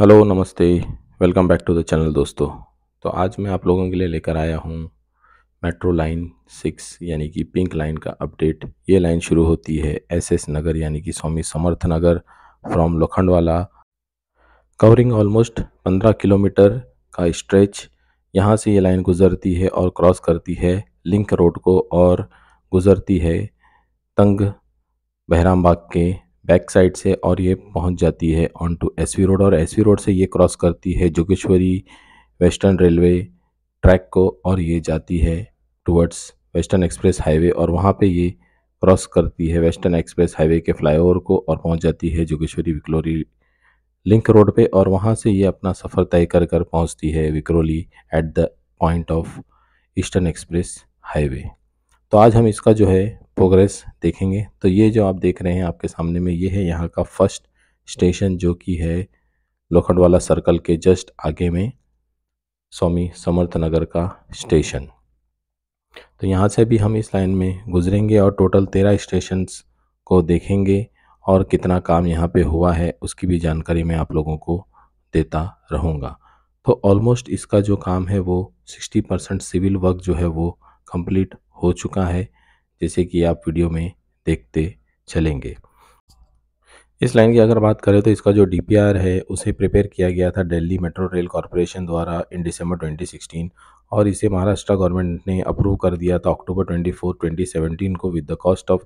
hello नमस्ते welcome back to the channel दोस्तों तो आज मैं आप लोगों के लिए लेकर आया हूँ मेट्रो लाइन सिक्स यानी कि पिंक लाइन का अपडेट ये लाइन शुरू होती है एसएस नगर यानी कि Swami Samarth Nagar from Lokhandwala covering almost पंद्रह किलोमीटर का स्ट्रेच यहाँ से ये लाइन गुजरती है और क्रॉस करती है लिंक रोड को और गुजरती है तंग बहराम बाग के बैक साइड से और ये पहुंच जाती है ऑन टू एस रोड और एस रोड से ये क्रॉस करती है जोगेश्वरी वेस्टर्न रेलवे ट्रैक को और ये जाती है टूवर्ड्स वेस्टर्न एक्सप्रेस हाईवे और वहाँ पे ये क्रॉस करती है वेस्टर्न एक्सप्रेस हाईवे के फ्लाईओवर को और पहुँच जाती है जोगेश्वरी विक्लोरी लिंक रोड पे और वहाँ से ये अपना सफ़र तय कर कर पहुँचती है Vikhroli at the point of eastern express highway तो आज हम इसका जो है प्रोग्रेस देखेंगे तो ये जो आप देख रहे हैं आपके सामने में ये है यहाँ का फर्स्ट स्टेशन जो कि है लोखंडवाला सर्कल के जस्ट आगे में स्वामी समर्थ नगर का स्टेशन तो यहाँ से भी हम इस लाइन में गुजरेंगे और टोटल तेरह स्टेशंस को देखेंगे और कितना काम यहाँ पे हुआ है उसकी भी जानकारी मैं आप लोगों को देता रहूँगा तो ऑलमोस्ट इसका जो काम है वो 60 परसेंट सिविल वर्क जो है वो कंप्लीट हो चुका है जैसे कि आप वीडियो में देखते चलेंगे इस लाइन की अगर बात करें तो इसका जो डीपीआर है उसे प्रिपेयर किया गया था दिल्ली मेट्रो रेल कॉरपोरेशन द्वारा इन दिसंबर 2016 और इसे महाराष्ट्र गवर्नमेंट ने अप्रूव कर दिया था अक्टूबर 24 2017 को with the cost of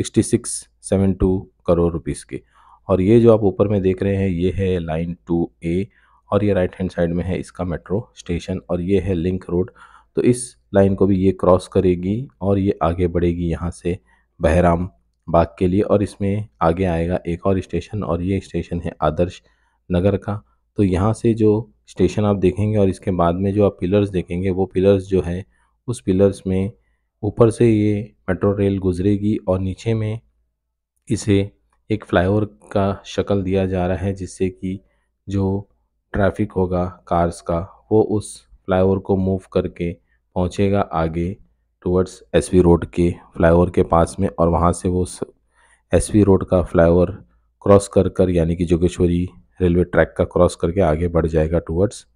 6672 crore rupees के और ये जो आप ऊपर में देख रहे हैं ये है लाइन टू ए और ये राइट हैंड साइड में है इसका मेट्रो स्टेशन और ये है लिंक रोड तो इस लाइन को भी ये क्रॉस करेगी और ये आगे बढ़ेगी यहाँ से बहराम बाग के लिए और इसमें आगे आएगा एक और स्टेशन और ये स्टेशन है आदर्श नगर का तो यहाँ से जो स्टेशन आप देखेंगे और इसके बाद में जो आप पिलर्स देखेंगे वो पिलर्स जो है उस पिलर्स में ऊपर से ये मेट्रो रेल गुजरेगी और नीचे में इसे एक फ्लाईओवर का शक्ल दिया जा रहा है जिससे कि जो ट्रैफिक होगा कार्स का वो उस फ्लाईओवर को मूव करके पहुँचेगा आगे टूवर्ड्स एस रोड के फ्लाईओवर के पास में और वहाँ से वो एस रोड का फ्लाईओवर क्रॉस कर कर यानी कि जोगेश्वरी रेलवे ट्रैक का क्रॉस करके आगे बढ़ जाएगा टुवर्ड्स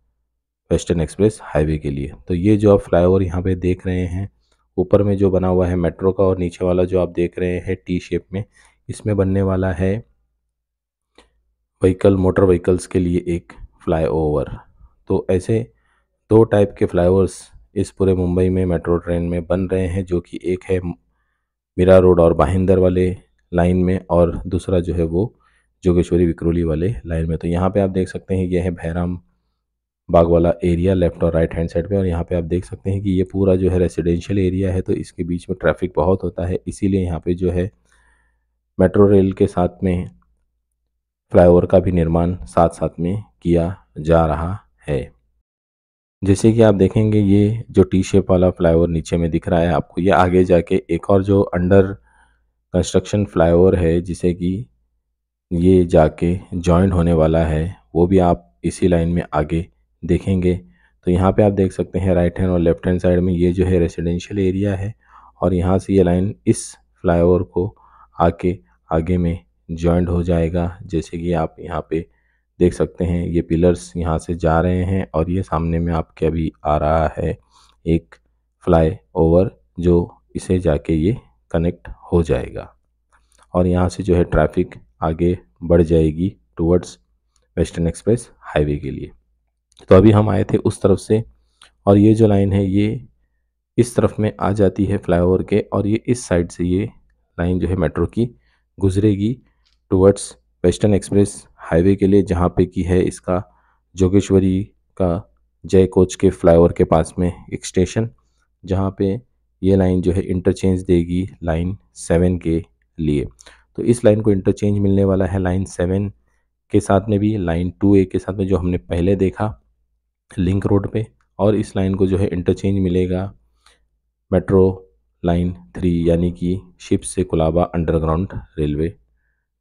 वेस्टर्न एक्सप्रेस हाईवे के लिए तो ये जो आप फ्लाईओवर यहाँ पर देख रहे हैं ऊपर में जो बना हुआ है मेट्रो का और नीचे वाला जो आप देख रहे हैं टी शेप में इसमें बनने वाला है व्हीकल मोटर व्हीकल्स के लिए एक फ्लाईओवर तो ऐसे दो टाइप के फ्लाईओवर्स इस पूरे मुंबई में मेट्रो ट्रेन में बन रहे हैं जो कि एक है मीरा रोड और बाहिंदर वाले लाइन में और दूसरा जो है वो जोगेश्वरी विक्रोली वाले लाइन में तो यहाँ पे आप देख सकते हैं ये है भैराम बाग वाला एरिया लेफ्ट और राइट हैंड साइड पे और यहाँ पे आप देख सकते हैं कि ये पूरा जो है रेसिडेंशियल एरिया है तो इसके बीच में ट्रैफिक बहुत होता है इसीलिए यहाँ पे जो है मेट्रो रेल के साथ में फ्लाईओवर का भी निर्माण साथ साथ में किया जा रहा है जैसे कि आप देखेंगे ये जो टी शेप वाला फ्लाईओवर नीचे में दिख रहा है आपको ये आगे जाके एक और जो अंडर कंस्ट्रक्शन फ्लाईओवर है जिसे कि ये जाके जॉइंट होने वाला है वो भी आप इसी लाइन में आगे देखेंगे तो यहाँ पे आप देख सकते हैं राइट हैंड और लेफ्ट हैंड साइड में ये जो है रेजिडेंशियल एरिया है और यहाँ से ये लाइन इस फ्लाईओवर को आके आगे में जॉइंट हो जाएगा जैसे कि आप यहाँ पे देख सकते हैं ये पिलर्स यहाँ से जा रहे हैं और ये सामने में आपके अभी आ रहा है एक फ्लाई ओवर जो इसे जाके ये कनेक्ट हो जाएगा और यहाँ से जो है ट्रैफिक आगे बढ़ जाएगी टूवर्ड्स वेस्टर्न एक्सप्रेस हाईवे के लिए तो अभी हम आए थे उस तरफ से और ये जो लाइन है ये इस तरफ में आ जाती है फ्लाईओवर के और ये इस साइड से ये लाइन जो है मेट्रो की गुजरेगी टूवर्ड्स वेस्टर्न एक्सप्रेस हाईवे के लिए जहाँ पे की है इसका जोगेश्वरी का जय कोच के फ्लाईओवर के पास में एक स्टेशन जहाँ पे ये लाइन जो है इंटरचेंज देगी लाइन सेवन के लिए तो इस लाइन को इंटरचेंज मिलने वाला है लाइन सेवन के साथ में भी लाइन टू ए के साथ में जो हमने पहले देखा लिंक रोड पे और इस लाइन को जो है इंटरचेंज मिलेगा मेट्रो लाइन थ्री यानी कि शिप से कुलाबा अंडरग्राउंड रेलवे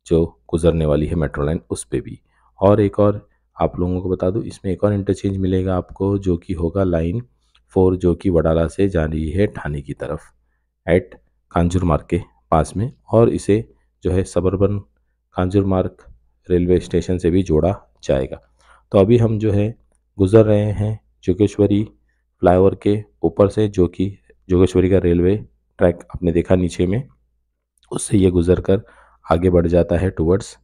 जो गुज़रने वाली है मेट्रो लाइन उस पर भी और एक और आप लोगों को बता दूँ इसमें एक और इंटरचेंज मिलेगा आपको जो कि होगा लाइन फोर जो कि वडाला से जा रही है ठाणे की तरफ एट कांजूर मार्ग के पास में और इसे जो है सबरबन कांजूर मार्ग रेलवे स्टेशन से भी जोड़ा जाएगा तो अभी हम जो है गुज़र रहे हैं जोगेश्वरी फ्लाईओवर के ऊपर से जो कि जोगेश्वरी का रेलवे ट्रैक आपने देखा नीचे में उससे ये गुज़र कर आगे बढ़ जाता है टूवर्ड्स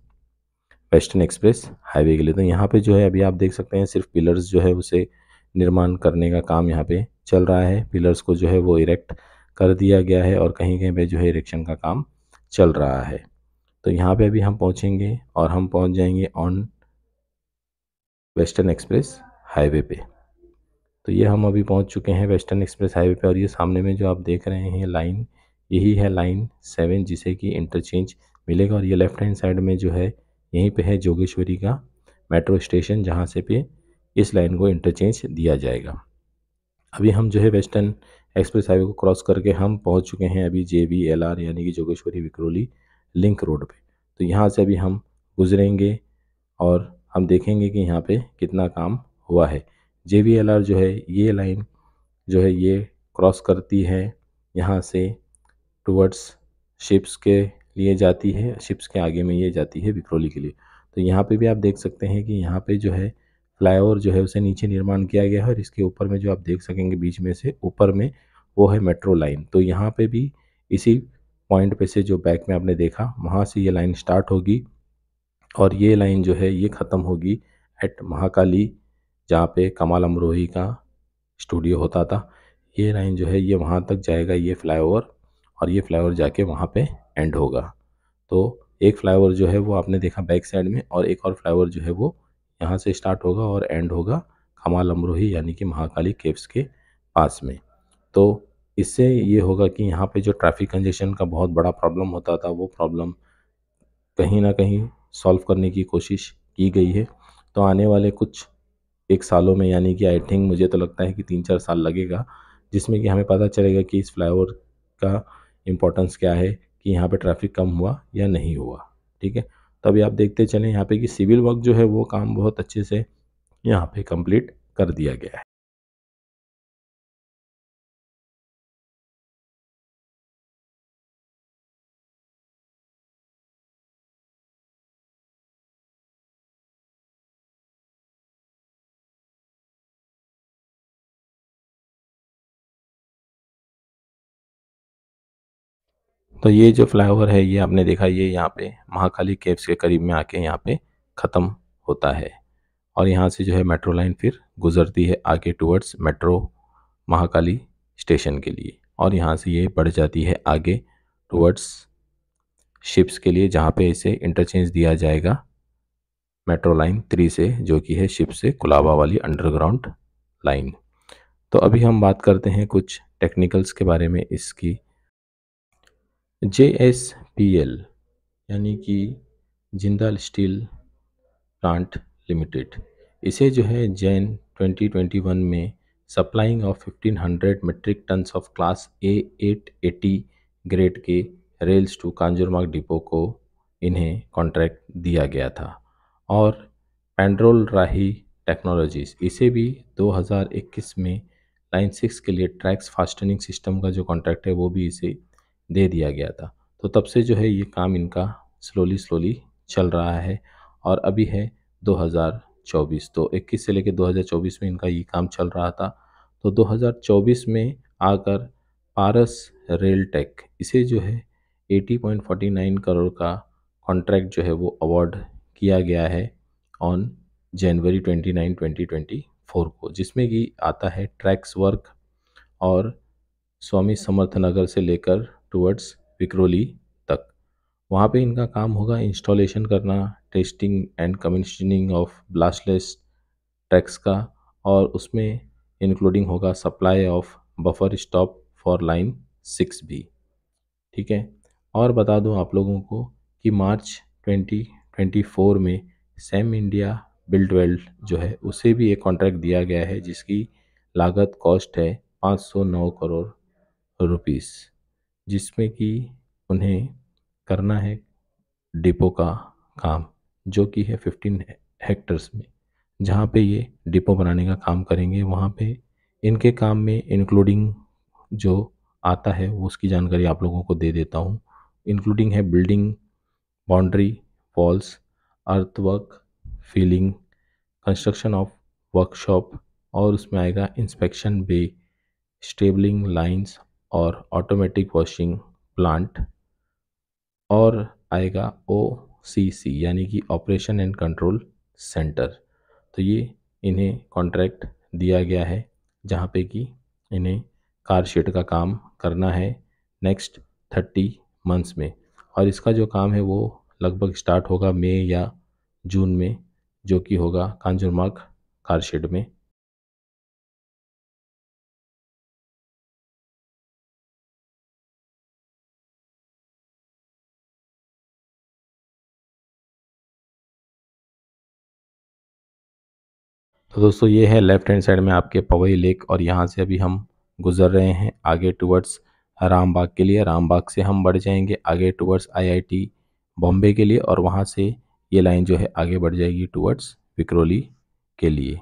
वेस्टर्न एक्सप्रेस हाईवे के लिए तो यहाँ पे जो है अभी आप देख सकते हैं सिर्फ पिलर्स जो है उसे निर्माण करने का काम यहाँ पे चल रहा है पिलर्स को जो है वो इरेक्ट कर दिया गया है और कहीं कहीं पे जो है इरेक्शन का काम चल रहा है तो यहाँ पे अभी हम पहुँचेंगे और हम पहुँच जाएंगे ऑन वेस्टर्न एक्सप्रेस हाईवे पे तो ये हम अभी पहुँच चुके हैं वेस्टर्न एक्सप्रेस हाईवे पर और ये सामने में जो आप देख रहे हैं लाइन यही है लाइन सेवन जिसे कि इंटरचेंज मिलेगा और ये लेफ़्ट हैंड साइड में जो है यहीं पे है जोगेश्वरी का मेट्रो स्टेशन जहाँ से पे इस लाइन को इंटरचेंज दिया जाएगा अभी हम जो है वेस्टर्न एक्सप्रेस हाईवे को क्रॉस करके हम पहुँच चुके हैं अभी जे वी एल आर यानी कि जोगेश्वरी विक्रोली लिंक रोड पर तो यहाँ से अभी हम गुजरेंगे और हम देखेंगे कि यहाँ पर कितना काम हुआ है जे वी एल आर जो है ये लाइन जो है ये क्रॉस करती है यहाँ से टूवर्ड्स शिप्स के लिए जाती है शिप्स के आगे में ये जाती है विक्रोली के लिए तो यहाँ पे भी आप देख सकते हैं कि यहाँ पे जो है फ्लाईओवर जो है उसे नीचे निर्माण किया गया है और इसके ऊपर में जो आप देख सकेंगे बीच में से ऊपर में वो है मेट्रो लाइन तो यहाँ पर भी इसी पॉइंट पे से जो बैक में आपने देखा वहाँ से ये लाइन स्टार्ट होगी और ये लाइन जो है ये ख़त्म होगी एट महाकाली जहाँ पे कमाल अमरोही का स्टूडियो होता था ये लाइन जो है ये वहाँ तक जाएगा ये फ्लाईओवर और ये फ्लाईओवर जाके वहाँ पे एंड होगा तो एक फ्लाईओवर जो है वो आपने देखा बैक साइड में और एक और फ्लाईओवर जो है वो यहाँ से स्टार्ट होगा और एंड होगा खमाल अमरोही यानी कि महाकाली केव्स के पास में तो इससे ये होगा कि यहाँ पे जो ट्रैफिक कंजेशन का बहुत बड़ा प्रॉब्लम होता था वो प्रॉब्लम कहीं ना कहीं सॉल्व करने की कोशिश की गई है तो आने वाले कुछ एक सालों में यानी कि आई थिंक मुझे तो लगता है कि तीन चार साल लगेगा जिसमें कि हमें पता चलेगा कि इस फ्लाईओवर का इम्पोर्टेंस क्या है कि यहाँ पे ट्रैफिक कम हुआ या नहीं हुआ ठीक है तो अभी आप देखते चलें यहाँ पे कि सिविल वर्क जो है वो काम बहुत अच्छे से यहाँ पे कंप्लीट कर दिया गया है तो ये जो फ्लाईओवर है ये आपने देखा ये यहाँ पे महाकाली केव्स के करीब में आके यहाँ पे ख़त्म होता है और यहाँ से जो है मेट्रो लाइन फिर गुजरती है आगे टूवर्ड्स मेट्रो महाकाली स्टेशन के लिए और यहाँ से ये बढ़ जाती है आगे टूवर्ड्स शिप्स के लिए जहाँ पे इसे इंटरचेंज दिया जाएगा मेट्रो लाइन थ्री से जो कि है शिप से कुलाबा वाली अंडरग्राउंड लाइन तो अभी हम बात करते हैं कुछ टेक्निकल्स के बारे में इसकी जे एस पी एल यानी कि जिंदल स्टील प्लांट लिमिटेड इसे जो है जैन 2021 में supplying of 1500 metric tons of class A eight eighty grade के रेल्स टू कांजुरमार्ग डिपो को इन्हें कॉन्ट्रैक्ट दिया गया था और पेंड्रोल राही टेक्नोलॉजीज़ इसे भी 2021 में लाइन सिक्स के लिए ट्रैक्स फास्टनिंग सिस्टम का जो कॉन्ट्रैक्ट है वो भी इसे दे दिया गया था तो तब से जो है ये काम इनका स्लोली स्लोली चल रहा है और अभी है 2024 तो 21 से लेकर 2024 में इनका ये काम चल रहा था तो 2024 में आकर पारस रेल टेक इसे जो है 80.49 करोड़ का कॉन्ट्रैक्ट जो है वो अवार्ड किया गया है ऑन जनवरी 29 2024 को जिसमें कि आता है ट्रैक्स वर्क और स्वामी समर्थ नगर से लेकर टूवर्ड्स विक्रोली तक वहाँ पे इनका काम होगा इंस्टॉलेशन करना testing and commissioning of ballastless tracks का और उसमें इंक्लूडिंग होगा supply of buffer stop for line six भी ठीक है और बता दूँ आप लोगों को कि मार्च 2024 में सेम इंडिया बिल्ड वेल्ड जो है उसे भी एक कॉन्ट्रैक्ट दिया गया है जिसकी लागत कॉस्ट है 509 करोड़ रुपीस जिसमें कि उन्हें करना है डिपो का काम जो कि है फिफ्टीन हेक्टर्स में जहाँ पे ये डिपो बनाने का काम करेंगे वहाँ पे इनके काम में इंक्लूडिंग जो आता है वो उसकी जानकारी आप लोगों को दे देता हूँ इंक्लूडिंग है building boundary walls earthwork filling construction of workshop और उसमें आएगा इंस्पेक्शन बे स्टेबलिंग लाइंस और ऑटोमेटिक वॉशिंग प्लांट और आएगा ओ सी सी यानी कि ऑपरेशन एंड कंट्रोल सेंटर तो ये इन्हें कॉन्ट्रैक्ट दिया गया है जहाँ पे कि इन्हें कार शेड का काम करना है नेक्स्ट थर्टी मंथ्स में और इसका जो काम है वो लगभग स्टार्ट होगा मई या जून में जो कि होगा कांजुरमार्ग कार शेड में तो दोस्तों ये है लेफ़्ट हैंड साइड में आपके पवई लेक और यहाँ से अभी हम गुजर रहे हैं आगे टूवर्ड्स रामबाग के लिए रामबाग से हम बढ़ जाएंगे आगे टूवर्ड्स आईआईटी बॉम्बे के लिए और वहाँ से ये लाइन जो है आगे बढ़ जाएगी टूवर्ड्स विक्रोली के लिए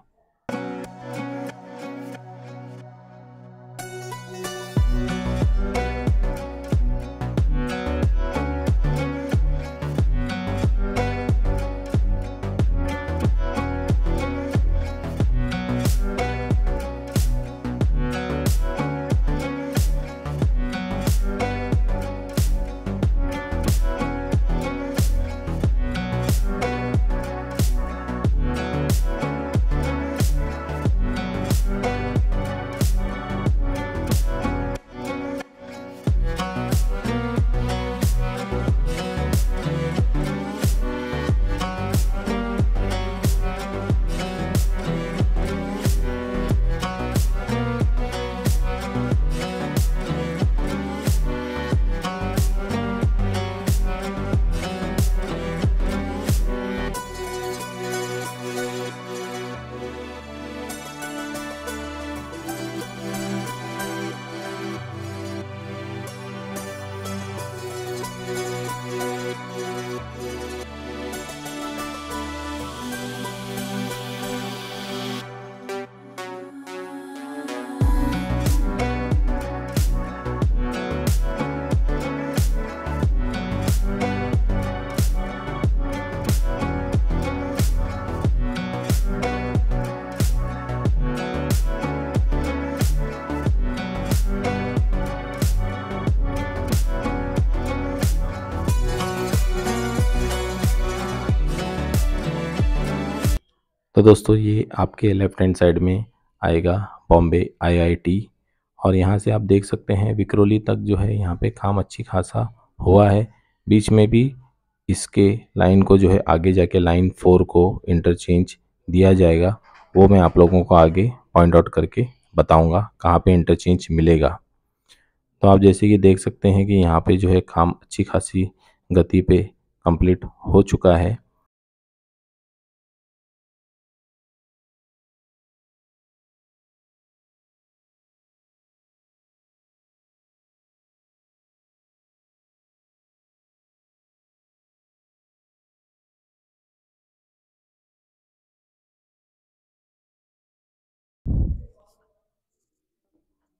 दोस्तों ये आपके लेफ़्ट हैंड साइड में आएगा बॉम्बे आईआईटी और यहाँ से आप देख सकते हैं विक्रोली तक जो है यहाँ पे काम अच्छी खासा हुआ है बीच में भी इसके लाइन को जो है आगे जाके लाइन फोर को इंटरचेंज दिया जाएगा वो मैं आप लोगों को आगे पॉइंट आउट करके बताऊँगा कहाँ पर इंटरचेंज मिलेगा तो आप जैसे कि देख सकते हैं कि यहाँ पर जो है काम अच्छी खासी गति पर कंप्लीट हो चुका है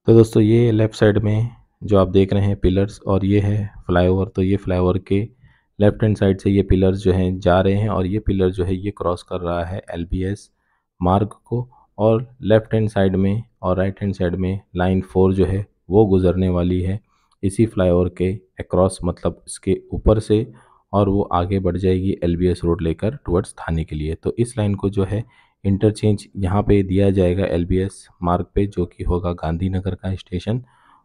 तो दोस्तों ये लेफ़्ट साइड में जो आप देख रहे हैं पिलर्स और ये है फ्लाईओवर तो ये फ्लाईओवर के लेफ़्ट हैंड साइड से ये पिलर्स जो हैं जा रहे हैं और ये पिलर जो है ये क्रॉस कर रहा है एल मार्ग को और लेफ़्ट हैंड साइड में और राइट हैंड साइड में लाइन फोर जो है वो गुज़रने वाली है इसी फ्लाईओवर के अक्रॉस मतलब इसके ऊपर से और वो आगे बढ़ जाएगी एल रोड लेकर टूवर्ड्स थाने के लिए तो इस लाइन को जो है इंटरचेंज यहाँ पे दिया जाएगा एल मार्ग पे जो कि होगा गांधीनगर का स्टेशन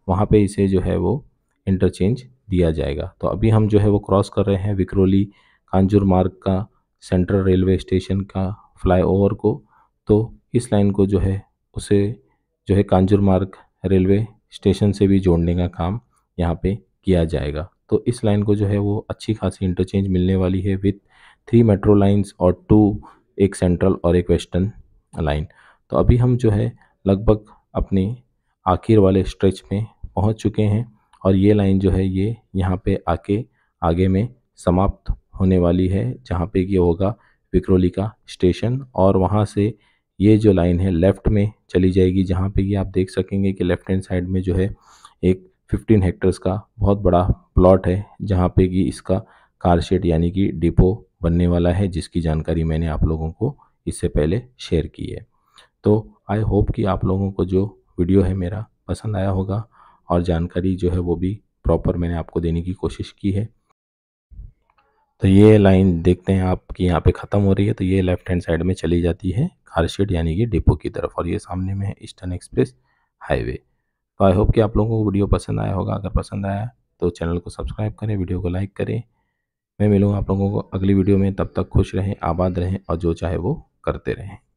वहाँ पे इसे जो है वो इंटरचेंज दिया जाएगा तो अभी हम जो है वो क्रॉस कर रहे हैं विक्रोली कांजूर मार्ग का सेंट्रल रेलवे स्टेशन का फ्लाईओवर को तो इस लाइन को जो है उसे जो है कांजूर मार्ग रेलवे स्टेशन से भी जोड़ने का काम यहाँ पर किया जाएगा तो इस लाइन को जो है वो अच्छी खासी इंटरचेंज मिलने वाली है विथ थ्री मेट्रो लाइंस और टू एक सेंट्रल और एक वेस्टर्न लाइन तो अभी हम जो है लगभग अपने आखिर वाले स्ट्रेच में पहुंच चुके हैं और ये लाइन जो है ये यहाँ पे आके आगे में समाप्त होने वाली है जहाँ पे ये होगा विक्रोली का स्टेशन और वहाँ से ये जो लाइन है लेफ़्ट में चली जाएगी जहाँ पे ये आप देख सकेंगे कि लेफ़्ट हैंड साइड में जो है एक 15 हेक्टर्स का बहुत बड़ा प्लॉट है जहाँ पे कि इसका कारशेड यानी कि डिपो बनने वाला है जिसकी जानकारी मैंने आप लोगों को इससे पहले शेयर की है तो आई होप कि आप लोगों को जो वीडियो है मेरा पसंद आया होगा और जानकारी जो है वो भी प्रॉपर मैंने आपको देने की कोशिश की है तो ये लाइन देखते हैं आप कि यहाँ पे ख़त्म हो रही है तो ये लेफ़्ट हैंड साइड में चली जाती है खारशेड यानी कि डिपो की तरफ और ये सामने में है ईस्टर्न एक्सप्रेस हाईवे तो आई होप कि आप लोगों को वीडियो पसंद आया होगा अगर पसंद आया तो चैनल को सब्सक्राइब करें वीडियो को लाइक करें मैं मिलूँगा आप लोगों को अगली वीडियो में तब तक खुश रहें आबाद रहें और जो चाहे वो करते रहें